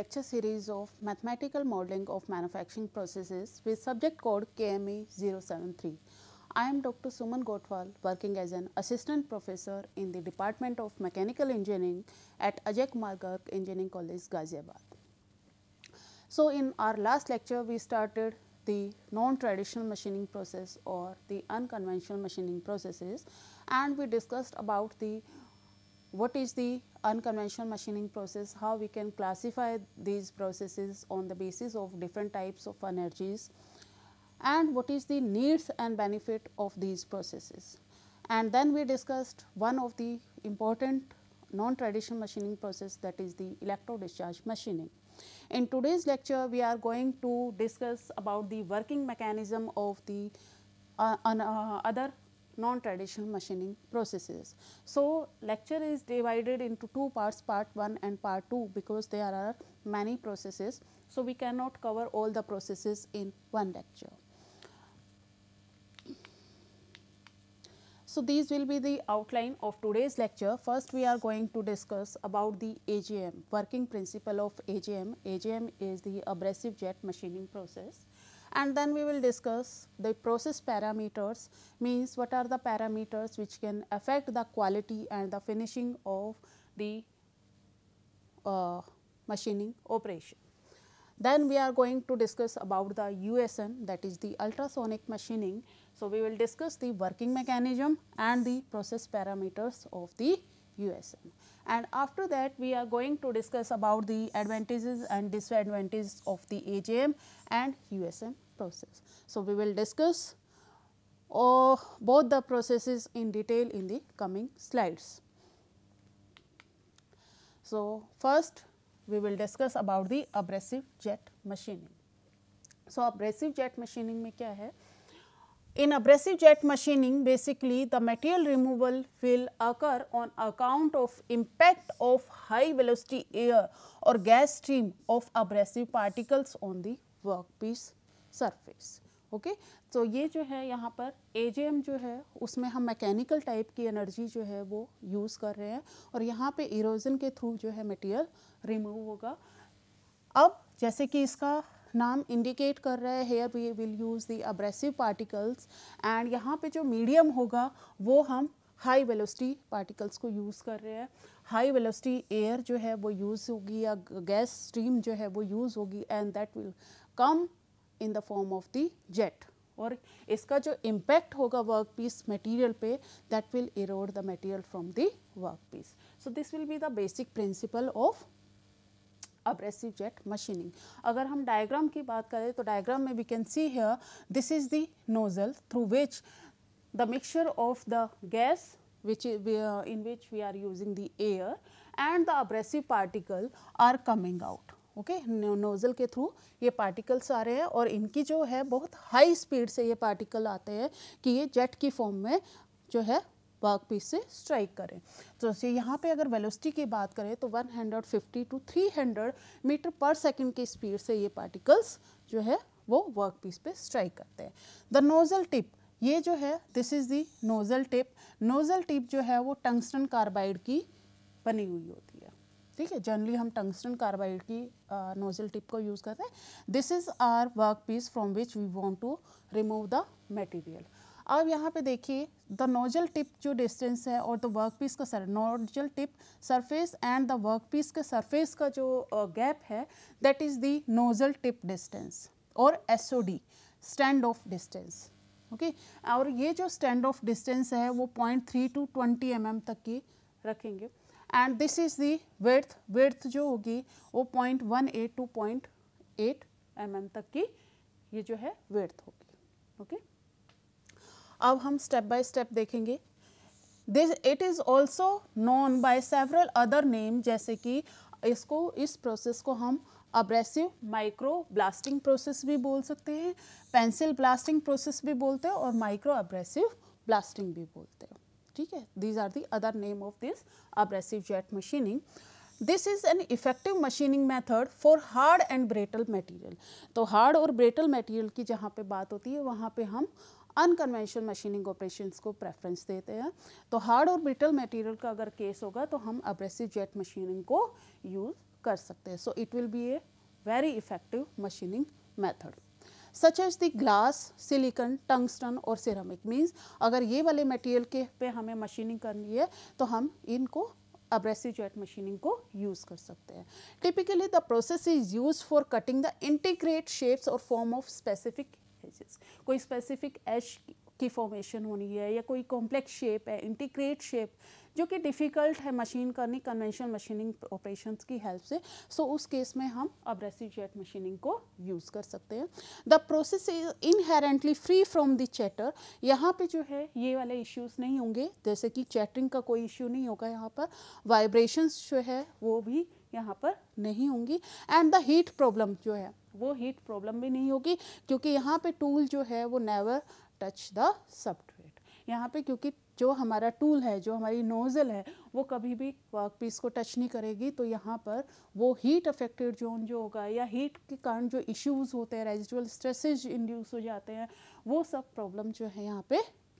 lecture series of Mathematical Modeling of Manufacturing Processes with subject code KME 073. I am Dr. Suman Gotwal working as an assistant professor in the Department of Mechanical Engineering at Ajak Margark Engineering College, Ghaziabad. So, in our last lecture we started the non-traditional machining process or the unconventional machining processes and we discussed about the what is the unconventional machining process, how we can classify these processes on the basis of different types of energies and what is the needs and benefit of these processes. And then we discussed one of the important non-traditional machining process that is the electro-discharge machining. In today's lecture, we are going to discuss about the working mechanism of the uh, uh, other non-traditional machining processes. So, lecture is divided into two parts part 1 and part 2 because there are many processes. So, we cannot cover all the processes in one lecture. So, these will be the outline of today's lecture. First, we are going to discuss about the AGM, working principle of AGM. AGM is the abrasive jet machining process and then we will discuss the process parameters means what are the parameters which can affect the quality and the finishing of the uh, machining operation. Then we are going to discuss about the USM that is the ultrasonic machining. So, we will discuss the working mechanism and the process parameters of the USM. And after that we are going to discuss about the advantages and disadvantages of the AJM and USM process. So, we will discuss uh, both the processes in detail in the coming slides. So, first we will discuss about the abrasive jet machining. So, abrasive jet machining में क्या In abrasive jet machining, basically the material removal will occur on account of impact of high velocity air or gas stream of abrasive particles on the workpiece surface. Okay okay? तो so, ये जो है यहाँ पर ए जो है उसमें हम मैकेनिकल टाइप की एनर्जी जो है वो यूज़ कर रहे हैं और यहाँ पे इरोजन के थ्रू जो है मटेरियल रिमूव होगा अब जैसे कि इसका नाम इंडिकेट कर रहा है here we will use the abrasive particles and यहाँ पे जो मीडियम होगा वो हम हाई वेलोसिटी पार्टिकल्स को यूज़ कर रहे हैं हाई वेलोसिटी एयर जो है वो यूज़ होगी या गैस स्ट्रीम जो है वो यूज़ होगी and that will come in the form of the jet और इसका जो इम्पैक्ट होगा वर्क पीस मटीरियल पे that will erode the material from the work piece so this will be the basic principle of abrasive jet machining अगर हम diagram की बात करें तो डायग्राम में we can see here this is the nozzle through which the mixture of the gas which is in which we are using the air and the abrasive particle are coming out okay nozzle के थ्रू ये particles आ रहे हैं और इनकी जो है बहुत हाई स्पीड से ये पार्टिकल आते हैं कि ये जेट की फॉर्म में जो है वर्क पीस से स्ट्राइक करें तो जैसे यहाँ पे अगर वेलोसिटी की बात करें तो 150 टू 300 मीटर पर सेकंड की स्पीड से ये पार्टिकल्स जो है वो वर्क पीस पर स्ट्राइक करते हैं द नोज़ल टिप ये जो है this is the nozzle tip nozzle tip जो है वो टंगस्टन कार्बाइड की बनी हुई होती है ठीक है जनरली हम टंगस्टन कार्बाइड की नोजल टिप को यूज़ करते हैं this is our workpiece from which we want to remove the material अब यहाँ पे देखिए द नोजल टिप जो डिस्टेंस है और द वर्क पीस का सर nozzle tip surface and the work piece के सरफेस का जो गैप uh, है that is the nozzle tip distance और S O D stand of distance okay और ये जो स्टैंड ऑफ डिस्टेंस है वो point three to twenty M तक की रखेंगे and this is the width width जो होगी वो point one eight to point eight M तक की ये जो है वर्थ होगी ओके okay? अब हम स्टेप बाय स्टेप देखेंगे this it is also known by several other name जैसे कि इसको इस प्रोसेस को हम अब्रेसिव माइक्रो ब्लास्टिंग प्रोसेस भी बोल सकते हैं पेंसिल ब्लास्टिंग प्रोसेस भी बोलते हैं और माइक्रो अब्रेसिव ब्लास्टिंग भी बोलते हैं ठीक है these are the other name of this abrasive jet machining this is an effective machining method for hard and brittle material तो हार्ड और ब्रेटल मटीरियल की जहाँ पे बात होती है वहाँ पर हम अनकन्वेंशनल मशीनिंग ऑपरेशंस को प्रेफरेंस देते हैं तो हार्ड और ब्रिटल मटेरियल का अगर केस होगा तो हम अब्रेसिव जेट मशीनिंग को यूज़ कर सकते हैं so it will be a very effective machining method such as the glass silicon tungsten और सिरामिक मीन्स अगर ये वाले मटेरियल के पे हमें मशीनिंग करनी है तो हम इनको अब्रेसिव जेट मशीनिंग को यूज़ कर सकते हैं typically the process is use for cutting the integrate shapes और फॉर्म ऑफ स्पेसिफिक हैजेस कोई स्पेसिफिक एश की फॉर्मेशन होनी है या कोई कॉम्प्लेक्स शेप है इंटीग्रेट शेप जो कि डिफ़िकल्ट है मशीन करनी कन्वेंशनल मशीनिंग ऑपरेशन की हेल्प से सो उस केस में हम अब्रेसिव जेट मशीनिंग को यूज़ कर सकते हैं the process is inherently free from the chatter यहाँ पे जो है ये वाले इश्यूज नहीं होंगे जैसे कि चैटरिंग का कोई इश्यू नहीं होगा यहाँ पर वाइब्रेशंस जो है वो भी यहाँ पर नहीं होंगी एंड द हीट प्रॉब्लम जो है वो हीट प्रॉब्लम भी नहीं होगी क्योंकि यहाँ पे टूल जो है वो नेवर टच द सब्ट्रेट यहाँ पे क्योंकि जो हमारा टूल है जो हमारी नोज़ल है वो कभी भी वर्क पीस को टच नहीं करेगी तो यहाँ पर वो हीट अफेक्टेड जोन जो होगा या हीट के कारण जो इश्यूज होते हैं रेजिटल स्ट्रेसेज इंड्यूस हो जाते हैं वो सब प्रॉब्लम जो है यहाँ पे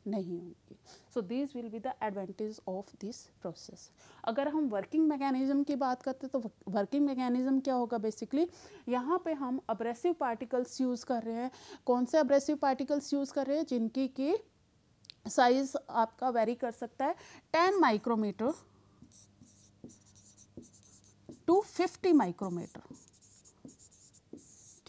नहीं होंगी so this will be the advantage of this process अगर हम वर्किंग मैकेनिज्म की बात करते हैं तो वर्किंग मैकेनिज्म क्या होगा बेसिकली यहाँ पे हम अब्रेसिव पार्टिकल्स यूज़ कर रहे हैं कौन से अब्रेसिव पार्टिकल्स यूज़ कर रहे हैं जिनकी की साइज़ आपका वेरी कर सकता है ten micrometre to fifty micrometre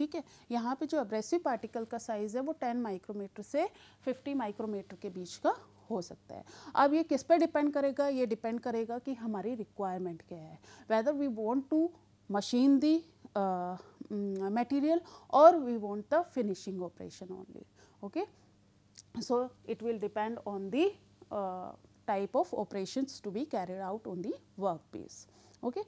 ठीक है यहाँ पे जो अब्रेसिव पार्टिकल का साइज़ है वो 10 माइक्रोमीटर से 50 माइक्रोमीटर के बीच का हो सकता है अब ये किस पर डिपेंड करेगा ये डिपेंड करेगा कि हमारी रिक्वायरमेंट क्या है whether we want to machine the material और we want the finishing operation only okay so it will depend on the type of operation to be carried out on the work workpiece okay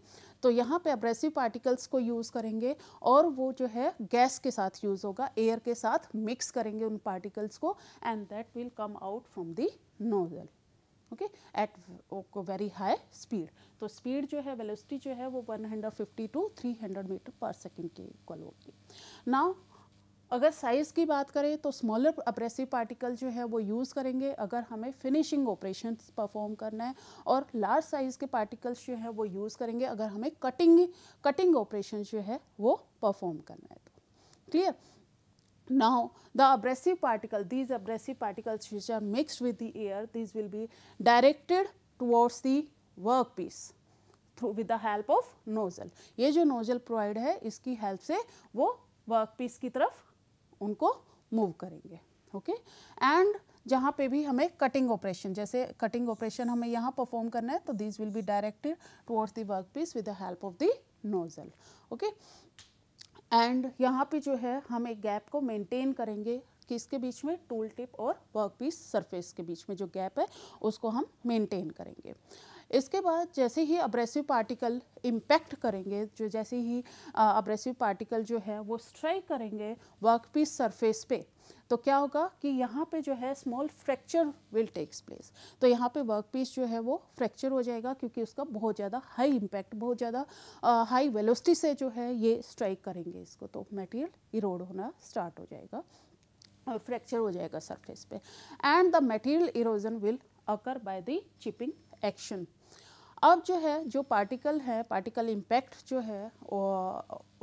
तो यहाँ पे abrasive particles को use करेंगे और वो जो है गैस के साथ यूज़ होगा एयर के साथ मिक्स करेंगे उन पार्टिकल्स को and that will come out from the nozzle okay at very high speed तो स्पीड जो है वेलोसिटी जो है वो 150 टू 300 मीटर पर सेकेंड के इक्वल होगी नाउ अगर साइज़ की बात करें तो स्मॉलर अप्रेसिव पार्टिकल जो है वो यूज़ करेंगे अगर हमें फिनिशिंग ऑपरेशन परफॉर्म करना है और लार्ज साइज़ के पार्टिकल्स जो है वो यूज़ करेंगे अगर हमें कटिंग कटिंग ऑपरेशन जो है वो परफॉर्म करना है तो clear now the abrasive particle these abrasive particles which are mixed with the air these will be directed towards the workpiece through with the help of nozzle ये जो nozzle provide है इसकी help से वो workpiece की तरफ उनको move करेंगे ओके एंड जहाँ पे भी हमें कटिंग ऑपरेशन जैसे कटिंग ऑपरेशन हमें यहाँ परफॉर्म करना है तो this will be directed towards the work workpiece with the help of the nozzle okay and यहाँ पे जो है हम एक गैप को मेंटेन करेंगे किसके बीच में टूल टिप और वर्क पीस सरफेस के बीच में जो गैप है उसको हम मेंटेन करेंगे इसके बाद जैसे ही अब्रेसिव पार्टिकल इम्पैक्ट करेंगे जो जैसे ही अब्रेसिव पार्टिकल जो है वो स्ट्राइक करेंगे वर्क पीस सरफेस पे तो क्या होगा कि यहाँ पे जो है small fracture will takes place तो यहाँ पे वर्क पीस जो है वो फ्रैक्चर हो जाएगा क्योंकि उसका बहुत ज़्यादा हाई इम्पैक्ट बहुत ज़्यादा हाई वेलोसिटी से जो है ये स्ट्राइक करेंगे इसको तो मटेरियल इरोड होना स्टार्ट हो जाएगा फ्रैक्चर हो जाएगा सरफेस पे and the material erosion will occur by the chipping action अब जो है जो पार्टिकल है पार्टिकल इम्पैक्ट जो है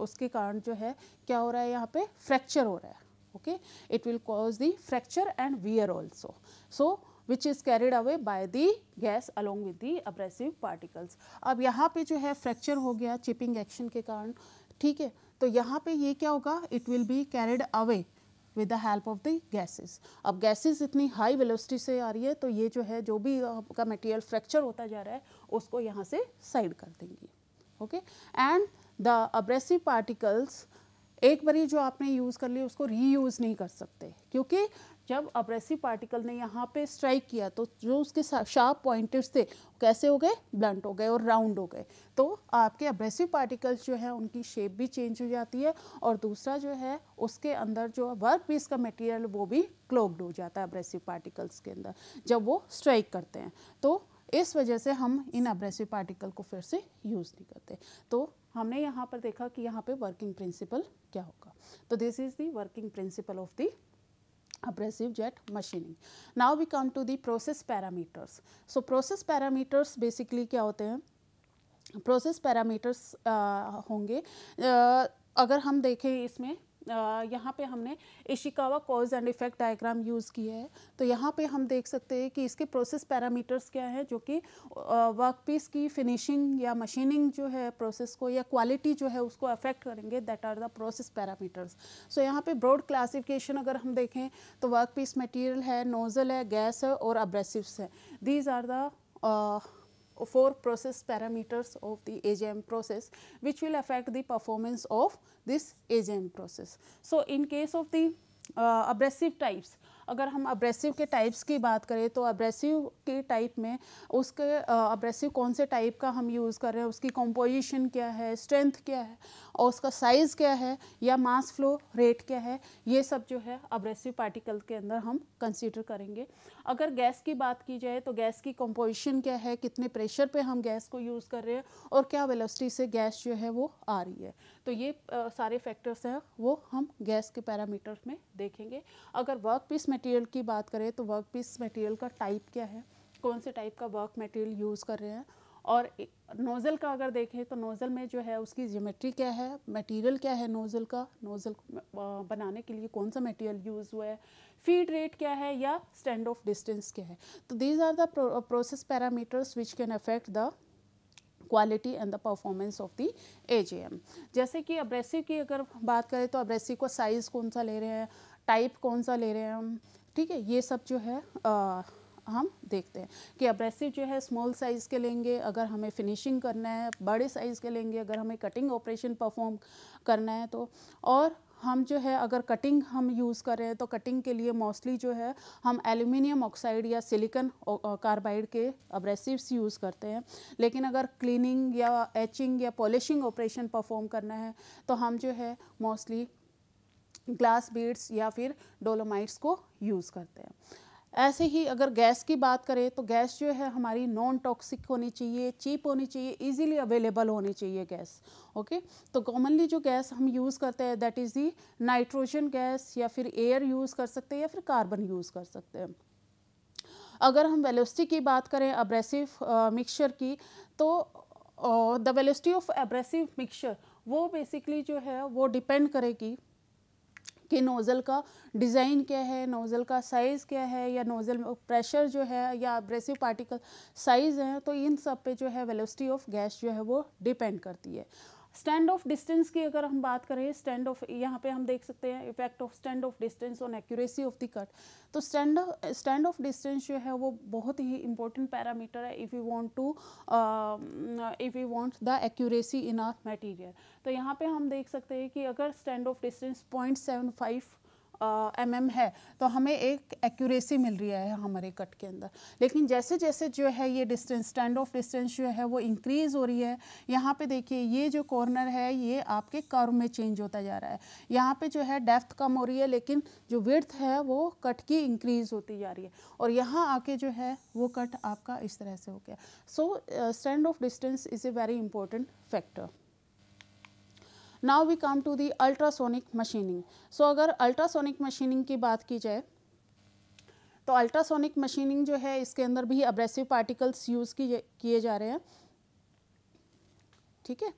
उसके कारण जो है क्या हो रहा है यहाँ पे फ्रैक्चर हो रहा है okay it will cause the fracture and wear also so which is carried away by the gas along with the abrasive particles अब यहाँ पे जो है फ्रैक्चर हो गया चिपिंग एक्शन के कारण ठीक है तो यहाँ पे ये क्या होगा it will be carried away with the help of the gases अब गैसेस इतनी हाई वेलोसिटी से आ रही है तो ये जो है जो भी आपका मटेरियल फ्रैक्चर होता जा रहा है उसको यहाँ से साइड कर देंगी okay and the abrasive particles एक बार जो आपने यूज़ कर लिया उसको रीयूज़ नहीं कर सकते क्योंकि जब अब्रेसिव पार्टिकल ने यहाँ पे स्ट्राइक किया तो जो उसके शार्प पॉइंटर्स थे कैसे हो गए ब्लंट हो गए और राउंड हो गए तो आपके अब्रेसिव पार्टिकल्स जो है उनकी शेप भी चेंज हो जाती है और दूसरा जो है उसके अंदर जो वर्क पीस का मटेरियल वो भी क्लोग्ड हो जाता है अब्रेसिव पार्टिकल्स के अंदर जब वो स्ट्राइक करते हैं तो इस वजह से हम इन अब्रेसिव पार्टिकल को फिर से यूज़ नहीं करते तो हमने यहाँ पर देखा कि यहाँ पे वर्किंग प्रिंसिपल क्या होगा तो this is the working principle of the abrasive jet machining. Now we come to the process parameters. So process parameters basically kya hote hain process parameters uh, honge uh, अगर हम देखें इसमें यहाँ पे हमने Ishikawa cause and effect diagram use किया है तो यहाँ पे हम देख सकते हैं कि इसके प्रोसेस पैरामीटर्स क्या हैं जो कि वर्कपीस की फिनिशिंग या मशीनिंग जो है प्रोसेस को या क्वालिटी जो है उसको अफेक्ट करेंगे that are the process parameters so यहाँ पे ब्रॉड क्लासिफिकेशन अगर हम देखें तो पीस मटीरियल है नोज़ल है गैस है और अब्रेसिवस है these are the four process parameters of the AGM process which will affect the performance of this AGM process. So, in case of the uh, abrasive types, अगर हम abrasive के types की बात करें तो अब्रेसिव के type में उसके अब्रेसिव कौन से टाइप का हम यूज़ कर रहे हैं उसकी कंपोजिशन क्या है स्ट्रेंथ क्या है और उसका साइज़ क्या है या मास फ्लो रेट क्या है ये सब जो है अब्रेसिव पार्टिकल के अंदर हम कंसिडर करेंगे अगर गैस की बात की जाए तो गैस की कंपोजिशन क्या है कितने प्रेशर पे हम गैस को यूज़ कर रहे हैं और क्या वेलोसिटी से गैस जो है वो आ रही है तो ये आ, सारे फैक्टर्स हैं वो हम गैस के पैरामीटर्स में देखेंगे अगर वर्क पीस में मटेरियल की बात करें तो वर्क पीस मटेरियल का टाइप क्या है कौन से टाइप का वर्क मटेरियल यूज़ कर रहे हैं और नोज़ल का अगर देखें तो नोज़ल में जो है उसकी ज्योमेट्री क्या है मटेरियल क्या है नोज़ल का नोज़ल बनाने के लिए कौन सा मटेरियल यूज़ हुआ है फीड रेट क्या है या स्टैंड ऑफ डिस्टेंस क्या है तो these are the process parameters which can affect the quality and the performance of the a जैसे कि अब्रेसिव की अगर बात करें तो अब्रेसिव को साइज़ कौन सा ले रहे हैं टाइप कौन सा ले रहे हैं हम ठीक है ये सब जो है आ, हम देखते हैं कि अब्रेसिव जो है स्मॉल साइज़ के लेंगे अगर हमें फिनिशिंग करना है बड़े साइज़ के लेंगे अगर हमें कटिंग ऑपरेशन परफॉर्म करना है तो और हम जो है अगर कटिंग हम यूज़ कर रहे हैं तो कटिंग के लिए मोस्टली जो है हम एल्यूमिनियम ऑक्साइड या सिलिकन कार्बाइड के अब्रेसिव्स यूज़ करते हैं लेकिन अगर क्लीनिंग या एचिंग या पॉलिशिंग ऑपरेशन परफॉर्म करना है तो हम जो है मोस्टली ग्लास बीड्स या फिर डोलोमाइट्स को यूज़ करते हैं ऐसे ही अगर गैस की बात करें तो गैस जो है हमारी नॉन टॉक्सिक होनी चाहिए चीप होनी चाहिए इजीली अवेलेबल होनी चाहिए गैस ओके तो कॉमनली जो गैस हम यूज़ करते हैं that is the nitrogen gas या फिर एयर यूज़ कर सकते हैं या फिर कार्बन यूज़ कर सकते हैं अगर हम वेलोसिटी की बात करें अब्रेसिव मिक्सचर की तो the velocity of abrasive mixture वो बेसिकली जो है वो डिपेंड करेगी कि नोज़ल का डिज़ाइन क्या है नोज़ल का साइज़ क्या है या नोज़ल में प्रेशर जो है या अब्रेसिव पार्टिकल साइज़ है तो इन सब पे जो है वेलोसिटी ऑफ गैस जो है वो डिपेंड करती है स्टैंड ऑफ डिस्टेंस की अगर हम बात करें स्टैंड ऑफ यहाँ पे हम देख सकते हैं effect of stand of distance on accuracy of the cut तो स्टैंड स्टैंड ऑफ डिस्टेंस जो है वो बहुत ही इंपॉर्टेंट पैरामीटर है if you want to if you want the accuracy in our material तो यहाँ पे हम देख सकते हैं कि अगर स्टैंड ऑफ डिस्टेंस point seven five M M है तो हमें एक एक्यूरेसी मिल रही है हमारे कट के अंदर लेकिन जैसे जैसे जो है ये डिस्टेंस स्टैंड ऑफ डिस्टेंस जो है वो इंक्रीज़ हो रही है यहाँ पे देखिए ये जो कॉर्नर है ये आपके कर्व में चेंज होता जा रहा है यहाँ पे जो है डेप्थ कम हो रही है लेकिन जो विर्थ है वो कट की इंक्रीज़ होती जा रही है और यहाँ आके जो है वो कट आपका इस तरह से हो गया so stand of distance is a very important factor now we come to the ultrasonic machining so अगर अल्ट्रासोनिक मशीनिंग की बात की जाए तो अल्ट्रासोनिक मशीनिंग जो है इसके अंदर भी अब्रेसिव पार्टिकल्स यूज़ किए जा रहे हैं ठीक है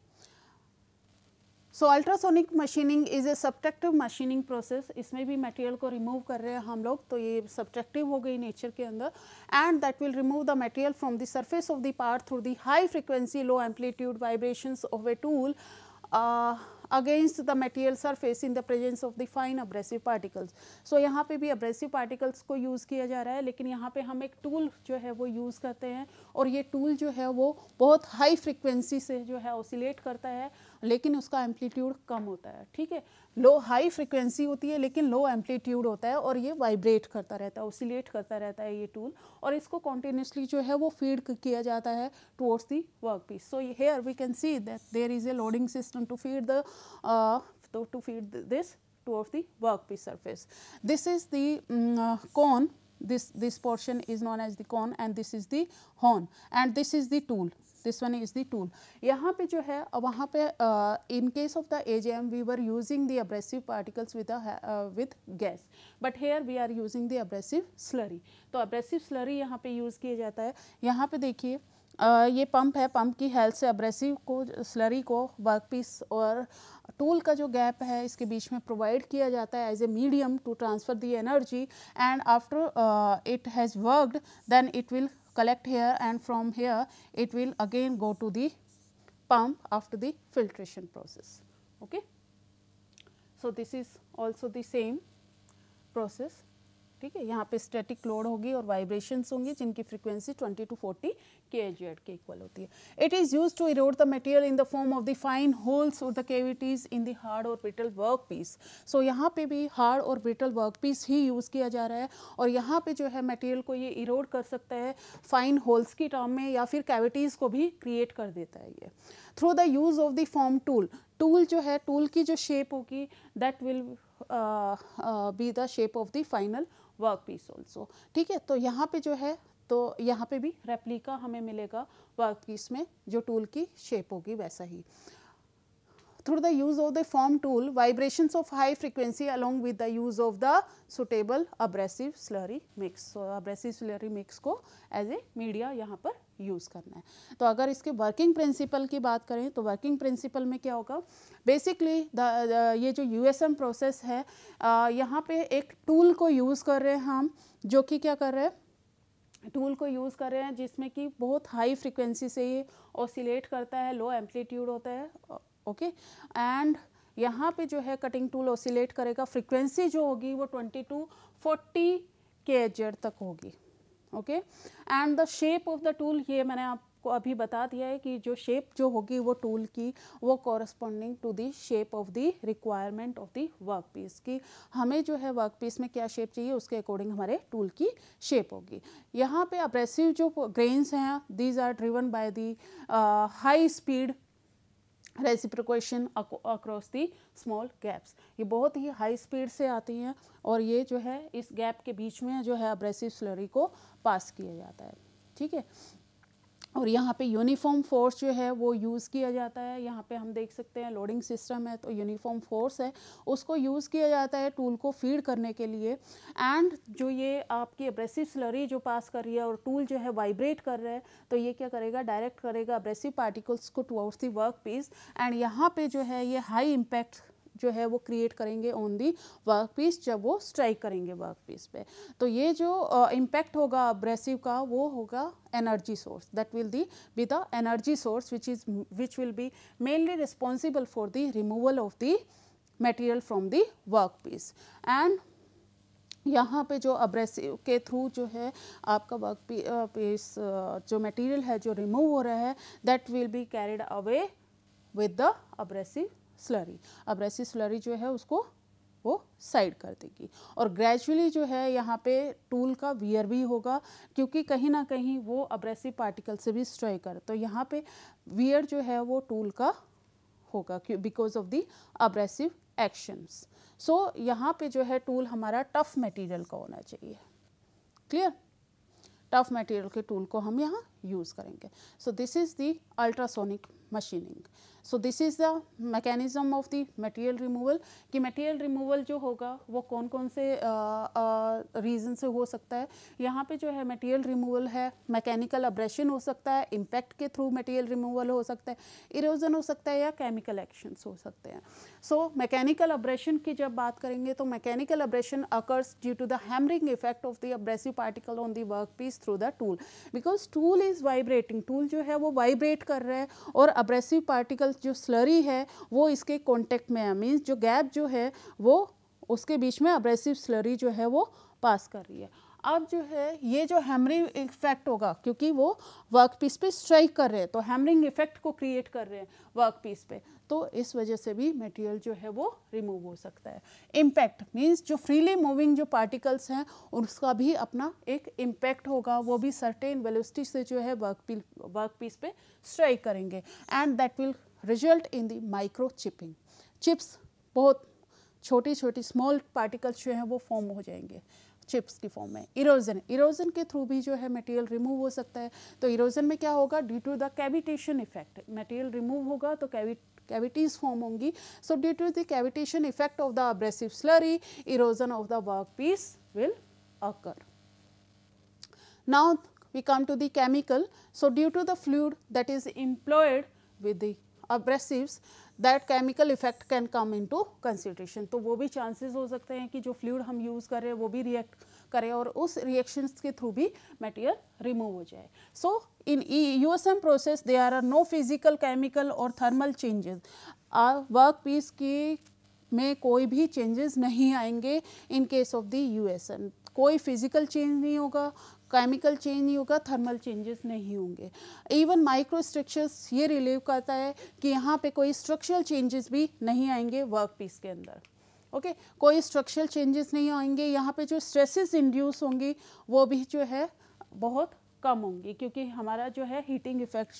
so ultrasonic machining is a subtractive machining process इसमें भी मटेरियल को रिमूव कर रहे हैं हम लोग तो ये सब्जेक्टिव हो गई नेचर के अंदर and that will remove the material from the surface of the part through the high frequency low amplitude vibrations of a tool against the material surface in the presence of the fine abrasive particles so यहाँ पे भी abrasive particles को use किया जा रहा है लेकिन यहाँ पे हम एक टूल जो है वो यूज़ करते हैं और ये टूल जो है वो बहुत हाई फ्रिक्वेंसी से जो है ओसीलेट करता है लेकिन उसका एम्पलीट्यूड कम होता है ठीक है लो हाई फ्रिक्वेंसी होती है लेकिन लो एम्पलीट्यूड होता है और ये वाइब्रेट करता रहता है ओसिलेट करता रहता है ये टूल और इसको कॉन्टीन्यूसली जो है वो फीड किया जाता है towards the work piece so here we can see that there is a loading system to feed the to feed this towards the workpiece uh, surface. This is the um, uh, cone, this, this portion is known as the cone and this is the horn and this is the tool. This one is the tool यहाँ पे जो है वहाँ पे in case of the A J M we were using the abrasive particles with with gas but here we are using the abrasive slurry तो abrasive slurry यहाँ पे use किया जाता है यहाँ पे देखिए ये पंप है पंप की हेल्प से अब्रेसिव को स्लरी को वर्कपीस और टूल का जो गैप है इसके बीच में प्रोवाइड किया जाता है as a medium to transfer the energy and after it has worked then it will collect here and from here it will again go to the pump after the filtration process. Okay. So, this is also the same process ठीक है यहाँ पे static load होगी और vibrations होंगी जिनकी frequency 20 to 40 के H के इक्वल होती है it is use to erode the material in the form of the fine holes और the cavities in the hard और ब्रिटल वर्क पीस सो यहाँ पे भी हार्ड और ब्रिटल वर्क पीस ही यूज़ किया जा रहा है और यहाँ पे जो है मटेरियल को ये इरोड कर सकता है फाइन होल्स की टर्म में या फिर कैविटीज़ को भी क्रिएट कर देता है ये through the use of the form tool tool जो है टूल की जो शेप होगी that will be the shape of the final work piece also ठीक है तो यहाँ पे जो है तो यहाँ पे भी रेप्लिका हमें मिलेगा वर्क पीस में जो टूल की शेप होगी वैसा ही through the use of the form tool vibrations of high frequency along with the use of the suitable abrasive slurry mix. So, abrasive slurry mix को as a media यहाँ पर use करना है तो अगर इसके वर्किंग प्रिंसिपल की बात करें तो वर्किंग प्रिंसिपल में क्या होगा बेसिकली ये जो यूएसएम प्रोसेस है यहाँ पे एक टूल को यूज़ कर रहे हैं हम जो कि क्या कर रहे हैं टूल को यूज़ कर रहे हैं जिसमें कि बहुत हाई फ्रिक्वेंसी से ये ओसिलेट करता है लो एम्पलीट्यूड होता है ओके एंड यहाँ पे जो है कटिंग टूल ओसिलेट करेगा फ्रीक्वेंसी जो होगी वो 22 टू फोर्टी के तक होगी okay and the shape of the tool ये मैंने आपको अभी बता दिया है कि जो शेप जो होगी वो टूल की वो corresponding to the shape of the requirement of the work piece की हमें जो है वर्क पीस में क्या शेप चाहिए उसके अकॉर्डिंग हमारे टूल की शेप होगी यहाँ पे अप्रेसिव जो ग्रेन्स हैं these are driven by the high speed reciprocation across the small gaps ये बहुत ही हाई स्पीड से आती हैं और ये जो है इस गैप के बीच में जो है अब्रेसिव स्लरी को पास किया जाता है ठीक है और यहाँ पे यूनिफॉर्म फोर्स जो है वो यूज़ किया जाता है यहाँ पे हम देख सकते हैं लोडिंग सिस्टम है तो यूनिफॉर्म फोर्स है उसको यूज़ किया जाता है टूल को फीड करने के लिए एंड जो ये आपकी अब्रेसिव स्लरी जो पास कर रही है और टूल जो है वाइब्रेट कर रहा है तो ये क्या करेगा डायरेक्ट करेगा अब्रेसिव पार्टिकल्स को to the work piece and यहाँ पर जो है ये हाई इम्पैक्ट जो है वो क्रिएट करेंगे ऑन दी वर्क पीस जब वो स्ट्राइक करेंगे वर्क पीस पे तो ये जो इम्पैक्ट होगा अब्रेसिव का वो होगा energy source that will the be the energy source which is which will be mainly responsible for the removal of the material from the work piece and यहाँ पे जो अब्रेसिव के थ्रू जो है आपका वर्क पीस जो material है जो रिमूव हो रहा है that will be carried away with the abrasive slurry abrasive slurry जो है उसको वो साइड कर देगी और ग्रेजुअली जो है यहाँ पे टूल का वियर भी होगा क्योंकि कहीं ना कहीं वो अब्रेसिव पार्टिकल से भी स्ट्राई कर तो यहाँ पे वियर जो है वो टूल का होगा because of the abrasive actions so यहाँ पे जो है टूल हमारा टफ मटेरियल का होना चाहिए क्लियर टफ मटेरियल के टूल को हम यहाँ यूज़ करेंगे so this is the ultrasonic machining so this is the mechanism of the material removal कि मटेरियल रिमूवल जो होगा वो कौन कौन से रीज़न से हो सकता है यहाँ पे जो है मटेरियल रिमूवल है मैकेनिकल अब्रेशन हो सकता है इम्पैक्ट के थ्रू मटेरियल रिमूवल हो सकता है इरोजन हो सकता है या केमिकल एक्शंस हो सकते हैं सो मैकेनिकल अब्रेशन की जब बात करेंगे तो mechanical abrasion occurs due to the hammering effect of the abrasive particle on the work piece through the tool because tool is is vibrating tool जो है वो वाइब्रेट कर रहा है और अब्रेसिव पार्टिकल जो स्लरी है वो इसके कॉन्टेक्ट में है मीन्स जो गैप जो है वो उसके बीच में अब्रेसिव स्लरी जो है वो पास कर रही है अब जो है ये जो हैमरिंग इफेक्ट होगा क्योंकि वो वर्क पीस पे स्ट्राइक कर रहे हैं तो हैमरिंग इफेक्ट को क्रिएट कर रहे हैं वर्क पीस पे तो इस वजह से भी मटेरियल जो है वो रिमूव हो सकता है इम्पैक्ट मींस जो फ्रीली मूविंग जो पार्टिकल्स हैं उसका भी अपना एक इम्पैक्ट होगा वो भी सर्टेन वेलोसिटी से जो है वर्क पी वर्क पीस पे स्ट्राइक करेंगे and that will result in the micro chipping chips बहुत छोटी छोटी स्मॉल पार्टिकल्स जो हैं वो फॉर्म हो जाएंगे चिप्स की फॉर्म में इरोजन इरोजन के थ्रू भी जो है मटेरियल रिमूव हो सकता है तो इरोजन में क्या होगा due to the cavitation effect material remove होगा तो कैवि कैविटीज फॉर्म होंगी so due to the cavitation effect of the abrasive slurry erosion of the work piece will occur now we come to the chemical so due to the fluid that is employed with the abrasives that chemical effect can come into consideration तो वो भी chances हो सकते हैं कि जो fluid हम use कर रहे हैं वो भी रिएक्ट करे और उस रिएक्शंस के थ्रू भी मटेरियल रिमूव हो जाए so in U S M process they are are no physical chemical और थर्मल चेंजेस वर्क पीस की में कोई भी चेंजेस नहीं आएंगे in case of the U S M कोई फिजिकल चेंज नहीं होगा केमिकल चेंज नहीं होगा थर्मल चेंजेस नहीं होंगे इवन माइक्रो स्ट्रक्चर्स ये रिलीव करता है कि यहाँ पे कोई स्ट्रक्चरल चेंजेस भी नहीं आएंगे वर्क पीस के अंदर ओके okay? कोई स्ट्रक्चरल चेंजेस नहीं आएंगे यहाँ पे जो स्ट्रेसेस इंड्यूस होंगी वो भी जो है बहुत कम होंगी क्योंकि हमारा जो है हीटिंग इफेक्ट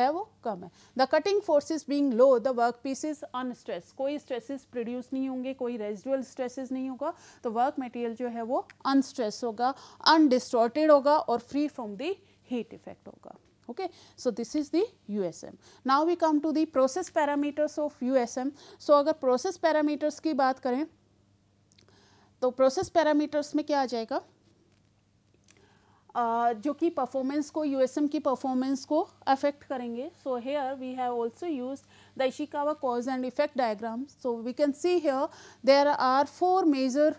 है वो कम है the cutting forces being low the work pieces unstress कोई स्ट्रेसेस प्रोड्यूस नहीं होंगे कोई रेजुअल स्ट्रेसेस नहीं होगा तो वर्क मटेरियल जो है वो अनस्ट्रेस होगा अनडिस्टोर्टेड होगा और free from the heat effect होगा okay so this is S M now we come to the process parameters of USM so अगर प्रोसेस पैरामीटर्स की बात करें तो प्रोसेस पैरामीटर्स में क्या आ जाएगा जो कि परफॉर्मेंस को यूएसएम की परफॉर्मेंस को अफेक्ट करेंगे so here we have also use the Ishikawa cause and effect diagram so we can see here there are four major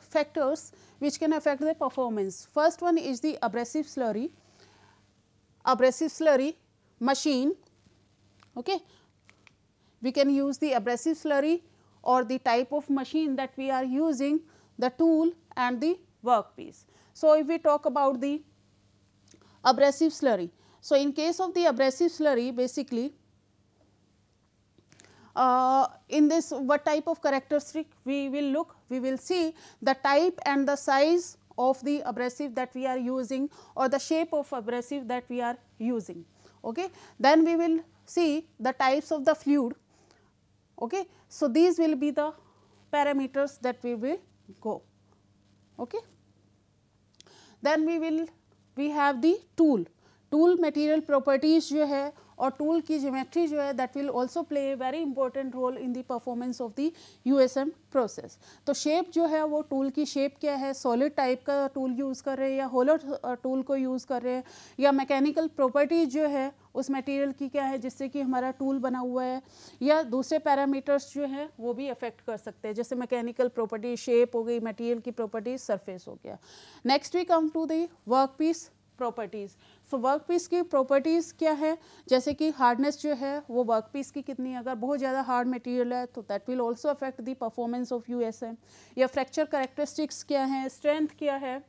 which can affect the performance. First one is the abrasive slurry, abrasive slurry machine, okay. We can use the abrasive slurry or the type of machine that we are using, the tool and the workpiece. So, if we talk about the abrasive slurry. So, in case of the abrasive slurry basically uh, in this what type of characteristic we will look we will see the type and the size of the abrasive that we are using or the shape of abrasive that we are using. Okay. Then we will see the types of the fluid. Okay. So, these will be the parameters that we will go. Okay. Then we will we have the tool tool material properties जो है और tool की geometry जो है that will also play a very important role in the performance of the U S M process तो shape जो है वो टूल की शेप क्या है सॉलिड टाइप का टूल यूज़ कर रहे हैं या होलर टूल uh, को यूज़ कर रहे हैं या मैकेनिकल प्रॉपर्टीज जो है उस मटेरियल की क्या है जिससे कि हमारा टूल बना हुआ है या दूसरे पैरामीटर्स जो है वो भी अफेक्ट कर सकते हैं जैसे मैकेनिकल प्रॉपर्टी शेप हो गई मटेरियल की प्रॉपर्टी सरफेस हो गया next we come to the work piece properties so work piece की प्रॉपर्टीज़ क्या है जैसे कि हार्डनेस जो है वो वर्क पीस की कितनी है अगर बहुत ज़्यादा हार्ड मटेरियल है तो that will also affect the performance of U S M या फ्रैक्चर करेक्टरिस्टिक्स क्या है स्ट्रेंथ क्या है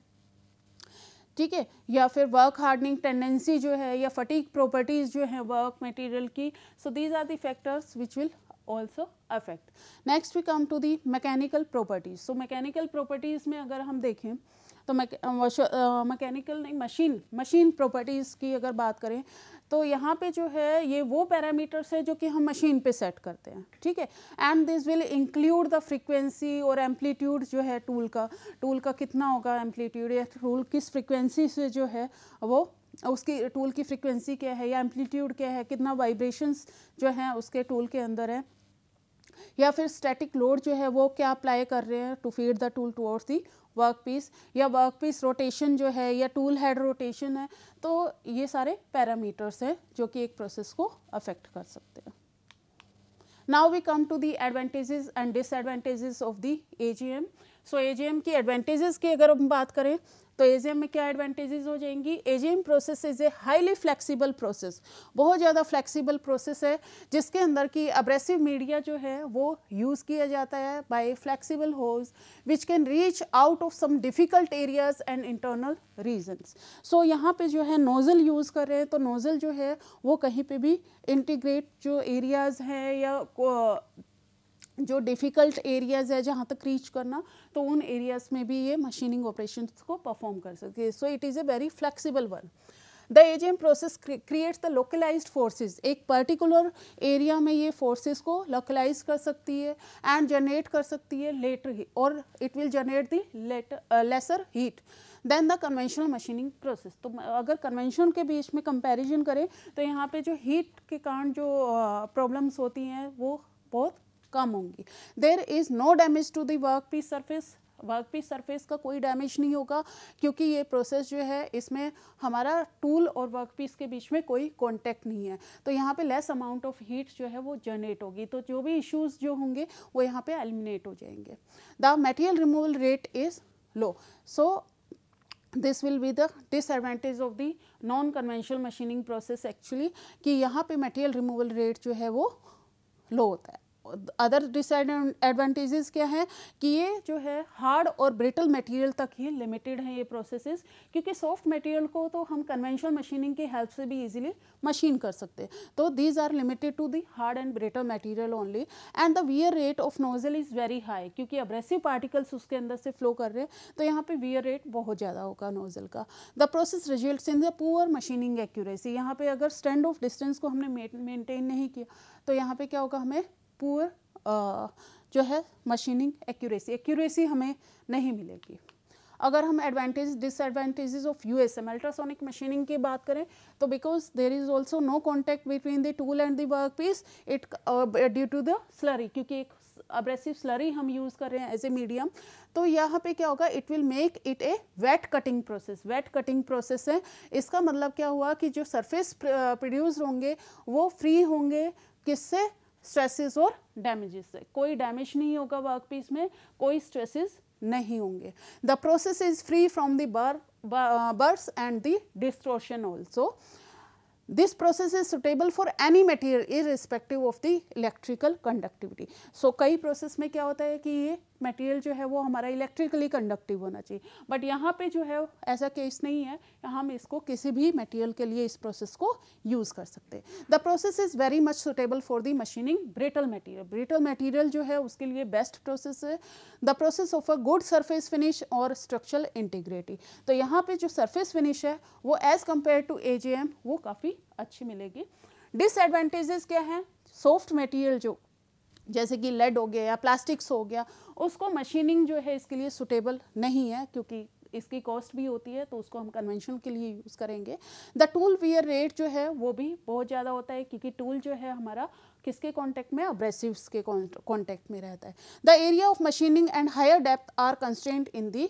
ठीक है या फिर वर्क हार्डनिंग टेंडेंसी जो है या फटीक प्रॉपर्टीज़ जो हैं वर्क मटेरियल की so these are the factors which will also affect next we come to the mechanical properties so mechanical properties में अगर हम देखें तो मैकेनिकल नहीं मशीन मशीन प्रॉपर्टीज़ की अगर बात करें तो यहाँ पे जो है ये वो पैरामीटर्स है जो कि हम मशीन पे सेट करते हैं ठीक है and this will include the frequency और एम्पलीट्यूड जो है टूल का टूल का कितना होगा एम्पलीट्यूड या टूल किस फ्रीक्वेंसी से जो है वो उसकी टूल की फ्रीक्वेंसी क्या है या एम्पलीट्यूड क्या है कितना वाइब्रेशंस जो हैं उसके टूल के अंदर है या फिर स्टैटिक लोड जो है वो क्या अप्लाई कर रहे हैं to feed the tool towards the work piece या वर्क पीस रोटेशन जो है या टूल हेड रोटेशन है तो ये सारे पैरामीटर्स हैं जो कि एक प्रोसेस को अफेक्ट कर सकते हैं now we come to the advantages and disadvantages of the AGM. So AGM की एडवांटेजेस की अगर हम बात करें तो एजीएम में क्या एडवांटेजेस हो जाएंगी AGM process is a highly flexible process बहुत ज़्यादा फ्लेक्सिबल प्रोसेस है जिसके अंदर की अब्रेसिव मीडिया जो है वो यूज़ किया जाता है by flexible hose which can reach out of some difficult areas and internal regions so यहाँ पे जो है नोज़ल यूज़ कर रहे हैं तो नोज़ल जो है वो कहीं पर भी इंटीग्रेट जो एरियाज़ हैं या जो डिफ़िकल्ट एरियाज़ है जहाँ तक रीच करना तो उन एरियाज़ में भी ये मशीनिंग ऑपरेशन को परफॉर्म कर सकती है so it is a very flexible one the AGM process creates the localized forces एक पर्टिकुलर एरिया में ये फोर्सेस को लोकलाइज कर सकती है एंड जनरेट कर सकती है लेटर और it will generate the lesser heat then the conventional machining process तो अगर कन्वेंशन के बीच में कंपेरिजन करें तो यहाँ पे जो हीट के कारण जो प्रॉब्लम्स uh, होती हैं वो बहुत कम होंगी there is no damage to the work piece surface work piece surface का कोई डैमेज नहीं होगा क्योंकि ये प्रोसेस जो है इसमें हमारा टूल और वर्क पीस के बीच में कोई कांटेक्ट नहीं है तो यहाँ पे लेस अमाउंट ऑफ हीट जो है वो जनरेट होगी तो जो भी इश्यूज जो होंगे वो यहाँ पे एलिमिनेट हो जाएंगे the material removal rate is low so this will be the disadvantage of the non conventional machining process actually कि यहाँ पे मटेरियल रिमूवल रेट जो है वो लो होता है अदर डिसएडवांटेजेस क्या है कि ये जो है हार्ड और ब्रिटल मटेरियल तक ही लिमिटेड हैं ये प्रोसेसेस क्योंकि सॉफ्ट मटेरियल को तो हम कन्वेंशनल मशीनिंग की हेल्प से भी इजीली मशीन कर सकते हैं तो these are limited to the hard and brittle material only and the wear rate of nozzle is very high क्योंकि अब्रेसिव पार्टिकल्स उसके अंदर से फ्लो कर रहे हैं तो यहाँ पर वियर रेट बहुत ज़्यादा होगा नोजल का the process result in the poor machining accuracy यहाँ पर अगर स्टैंड ऑफ डिस्टेंस को हमने मेनटेन नहीं किया तो यहाँ पर क्या होगा हमें पुअर जो है मशीनिंग एक्यूरेसी एक्यूरेसी हमें नहीं मिलेगी अगर हम advantage disadvantages of U S M ultrasonic machining की बात करें तो because there is also no contact between the tool and the work piece it due to the slurry क्योंकि एक अब्रेसिव स्लरी हम यूज़ कर रहे हैं एज ए मीडियम तो यहाँ पे क्या होगा it will make it a wet cutting process wet cutting process है इसका मतलब क्या हुआ कि जो सरफेस प्रोड्यूस होंगे वो फ्री होंगे किससे स्ट्रेसेस और डैमेजेस से कोई डैमेज नहीं होगा वर्क पीस में कोई स्ट्रेसेस नहीं होंगे the process is free from dearth burr and the distortion also this process is suitable for any material irrespective of the electrical conductivity so कई प्रोसेस में क्या होता है कि ये मटेरियल जो है वो हमारा इलेक्ट्रिकली कंडक्टिव होना चाहिए बट यहाँ पे जो है ऐसा केस नहीं है हम इसको किसी भी मटेरियल के लिए इस प्रोसेस को यूज़ कर सकते हैं the process is very much suitable for the machining brittle material brittle material जो है उसके लिए बेस्ट प्रोसेस है the process of a good surface finish और स्ट्रक्चरल इंटीग्रिटी तो यहाँ पर जो सरफेस फिनिश है वो एज़ कम्पेयर टू ए वो काफ़ी अच्छी मिलेगी डिसएडवांटेजेस क्या हैं सॉफ्ट मटेरियल जो जैसे कि लेड हो गया या प्लास्टिक्स हो गया उसको मशीनिंग जो है इसके लिए सुटेबल नहीं है क्योंकि इसकी कॉस्ट भी होती है तो उसको हम कन्वेंशन के लिए यूज़ करेंगे द टूल वियर रेट जो है वो भी बहुत ज़्यादा होता है क्योंकि टूल जो है हमारा किसके कांटेक्ट में अब्रेसिव्स के कांटेक्ट में रहता है the area of machining and higher depth are constant in the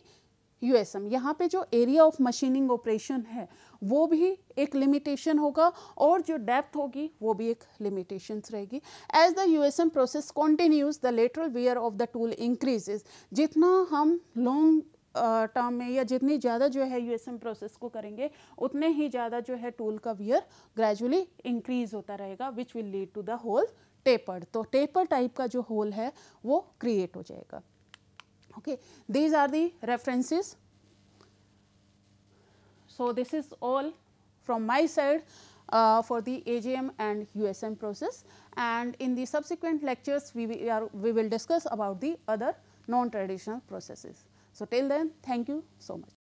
M यहाँ पे जो एरिया ऑफ मशीनिंग ऑपरेशन है वो भी एक लिमिटेशन होगा और जो डेप्थ होगी वो भी एक लिमिटेशन रहेगी as the U S M process continues the lateral wear of the tool increases जितना हम लॉन्ग टर्म में या जितनी ज़्यादा जो है यूएसएम प्रोसेस को करेंगे उतने ही ज़्यादा जो है टूल का वियर ग्रेजुअली इंक्रीज होता रहेगा which will lead to the hole taper तो टेपर टाइप का जो होल है वो क्रिएट हो जाएगा okay these are the references So, this is all from my side uh, for the AGM and USM process and in the subsequent lectures we, we, are, we will discuss about the other non-traditional processes. So, till then thank you so much.